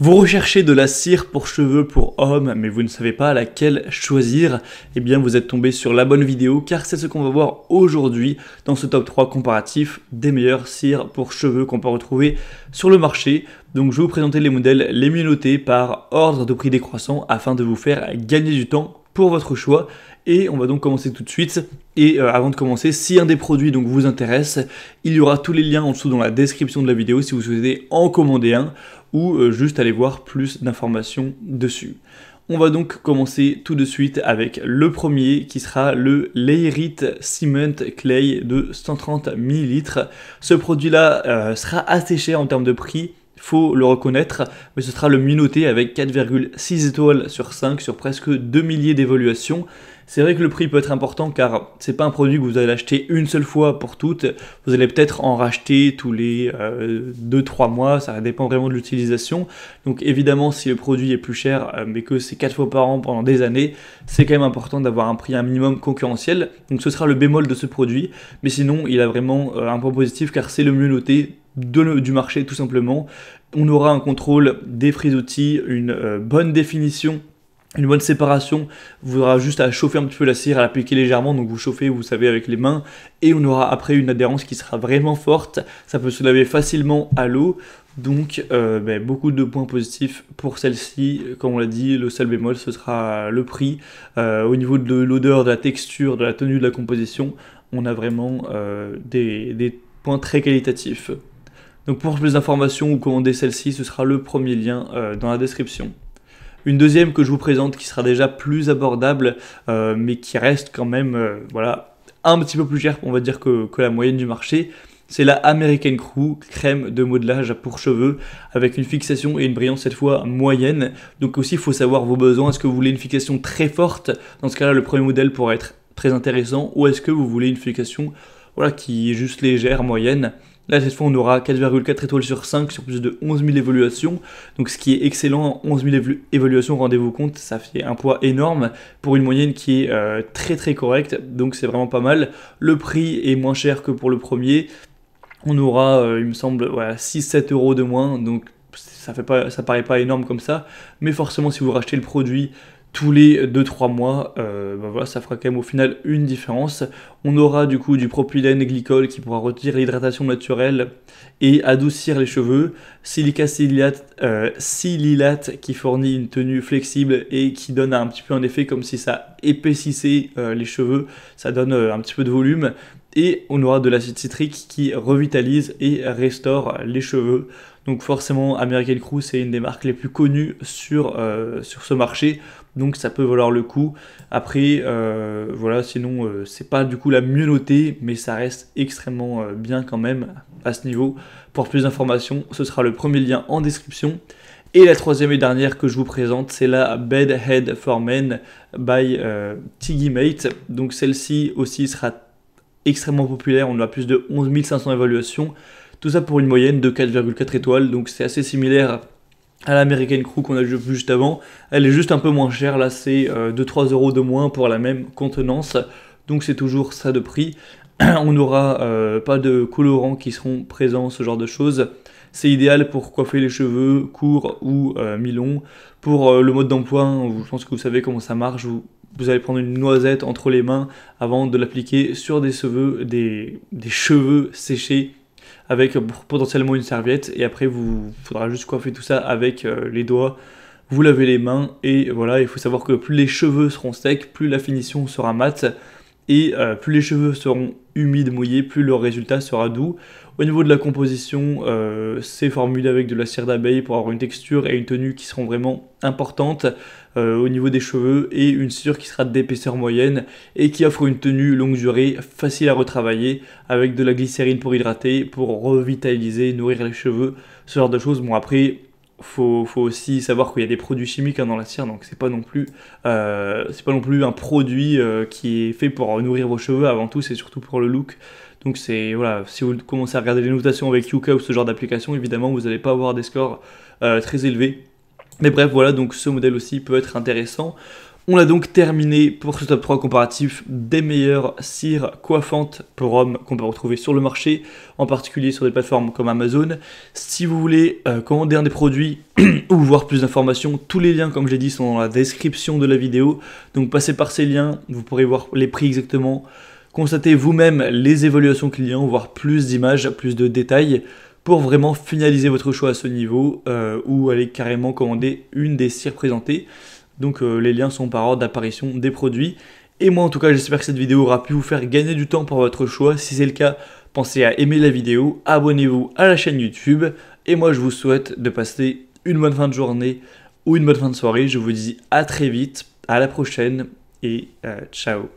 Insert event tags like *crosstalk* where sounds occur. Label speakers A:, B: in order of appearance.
A: Vous recherchez de la cire pour cheveux pour hommes, mais vous ne savez pas laquelle choisir Eh bien, vous êtes tombé sur la bonne vidéo, car c'est ce qu'on va voir aujourd'hui dans ce top 3 comparatif des meilleures cires pour cheveux qu'on peut retrouver sur le marché. Donc, je vais vous présenter les modèles les mieux notés par ordre de prix décroissant afin de vous faire gagner du temps votre choix. Et on va donc commencer tout de suite. Et euh, avant de commencer, si un des produits donc vous intéresse, il y aura tous les liens en dessous dans la description de la vidéo si vous souhaitez en commander un ou euh, juste aller voir plus d'informations dessus. On va donc commencer tout de suite avec le premier qui sera le Leirit Cement Clay de 130 millilitres. Ce produit là euh, sera assez cher en termes de prix, faut le reconnaître, mais ce sera le mieux avec 4,6 étoiles sur 5 sur presque 2 milliers d'évaluations. C'est vrai que le prix peut être important car c'est pas un produit que vous allez acheter une seule fois pour toutes. Vous allez peut-être en racheter tous les 2-3 euh, mois, ça dépend vraiment de l'utilisation. Donc évidemment, si le produit est plus cher euh, mais que c'est 4 fois par an pendant des années, c'est quand même important d'avoir un prix un minimum concurrentiel. Donc ce sera le bémol de ce produit. Mais sinon, il a vraiment euh, un point positif car c'est le mieux noté du marché tout simplement. On aura un contrôle des prix d'outils, une bonne définition une bonne séparation vous aurez juste à chauffer un petit peu la cire, à l'appliquer légèrement, donc vous chauffez, vous savez, avec les mains, et on aura après une adhérence qui sera vraiment forte. Ça peut se laver facilement à l'eau, donc euh, ben, beaucoup de points positifs pour celle-ci. Comme on l'a dit, le seul bémol, ce sera le prix. Euh, au niveau de l'odeur, de la texture, de la tenue, de la composition, on a vraiment euh, des, des points très qualitatifs. Donc pour plus d'informations ou commander celle-ci, ce sera le premier lien dans la description. Une deuxième que je vous présente qui sera déjà plus abordable, euh, mais qui reste quand même euh, voilà, un petit peu plus chère, on va dire, que, la moyenne du marché. C'est la American Crew, crème de modelage pour cheveux, avec une fixation et une brillance cette fois moyenne. Donc aussi, il faut savoir vos besoins. Est-ce que vous voulez une fixation très forte Dans ce cas-là, le premier modèle pourrait être très intéressant. Ou est-ce que vous voulez une fixation voilà, qui est juste légère, moyenne Là, cette fois, on aura 4,4 étoiles sur 5 sur plus de 11 000 évaluations. Donc, ce qui est excellent, 11 000 évaluations, rendez-vous compte, ça fait un poids énorme pour une moyenne qui est euh, très très correcte. Donc, c'est vraiment pas mal. Le prix est moins cher que pour le premier. On aura, euh, il me semble, 6-7 euros de moins. Donc, ça, fait pas, ça paraît pas énorme comme ça, mais forcément si vous rachetez le produit tous les 2-3 mois, euh, ben voilà, ça fera quand même au final une différence. On aura du coup du propylène glycol qui pourra retirer l'hydratation naturelle et adoucir les cheveux. Silica euh, sililate qui fournit une tenue flexible et qui donne un petit peu un effet comme si ça épaississait euh, les cheveux, ça donne un petit peu de volume. Et on aura de l'acide citrique qui revitalise et restaure les cheveux. Donc forcément, American Crew, c'est une des marques les plus connues sur, euh, sur ce marché. Donc ça peut valoir le coup. Après, euh, voilà, sinon, euh, c'est pas du coup la mieux notée, mais ça reste extrêmement bien quand même à ce niveau. Pour plus d'informations, ce sera le premier lien en description. Et la troisième et dernière que je vous présente, c'est la Bed Head for Men by Tiggy Mate. Donc celle-ci aussi sera extrêmement populaire, on a plus de 11 500 évaluations. Tout ça pour une moyenne de 4,4 étoiles, donc c'est assez similaire à l'American Crew qu'on a vu juste avant. Elle est juste un peu moins chère, là c'est 2-3 euh, euros de moins pour la même contenance. Donc c'est toujours ça de prix. *clears throat* On n'aura euh, pas de colorants qui seront présents, ce genre de choses. C'est idéal pour coiffer les cheveux courts ou euh, mi-longs. Pour le mode d'emploi, hein, je pense que vous savez comment ça marche. Vous, allez prendre une noisette entre les mains avant de l'appliquer sur des cheveux, des cheveux séchés avec euh, potentiellement une serviette et après vous faudra juste coiffer tout ça avec euh, les doigts vous lavez les mains et voilà, il faut savoir que plus les cheveux seront secs, plus la finition sera mate et euh, plus les cheveux seront humides, mouillés, plus le résultat sera doux. Au niveau de la composition, euh, c'est formulé avec de la cire d'abeille pour avoir une texture et une tenue qui seront vraiment importantes euh, au niveau des cheveux et une cire qui sera d'épaisseur moyenne et qui offre une tenue longue durée, facile à retravailler avec de la glycérine pour hydrater, pour revitaliser, nourrir les cheveux, ce genre de choses. Bon après, faut, faut aussi savoir qu'il y a des produits chimiques hein, dans la cire, donc c'est pas non plus euh, c'est pas non plus un produit euh, qui est fait pour nourrir vos cheveux avant tout, c'est surtout pour le look. Donc c'est voilà, si vous commencez à regarder les notations avec Yuka ou ce genre d'application, évidemment vous n'allez pas avoir des scores euh, très élevés. Mais bref, voilà, donc ce modèle aussi peut être intéressant. On a donc terminé pour ce top 3 comparatif des meilleures cires coiffantes pour hommes qu'on peut retrouver sur le marché, en particulier sur des plateformes comme Amazon. Si vous voulez euh, commander un des produits *clears throat* ou voir plus d'informations, tous les liens, comme j'ai dit, sont dans la description de la vidéo. Donc passez par ces liens, vous pourrez voir les prix exactement, constater vous-même les évaluations clients, voir plus d'images, plus de détails pour vraiment finaliser votre choix à ce niveau euh, ou aller carrément commander une des cires présentées. Donc euh, les liens sont par ordre d'apparition des produits. Et moi en tout cas j'espère que cette vidéo aura pu vous faire gagner du temps pour votre choix. Si c'est le cas, pensez à aimer la vidéo, abonnez-vous à la chaîne YouTube. Et moi je vous souhaite de passer une bonne fin de journée ou une bonne fin de soirée. Je vous dis à très vite, à la prochaine et euh, ciao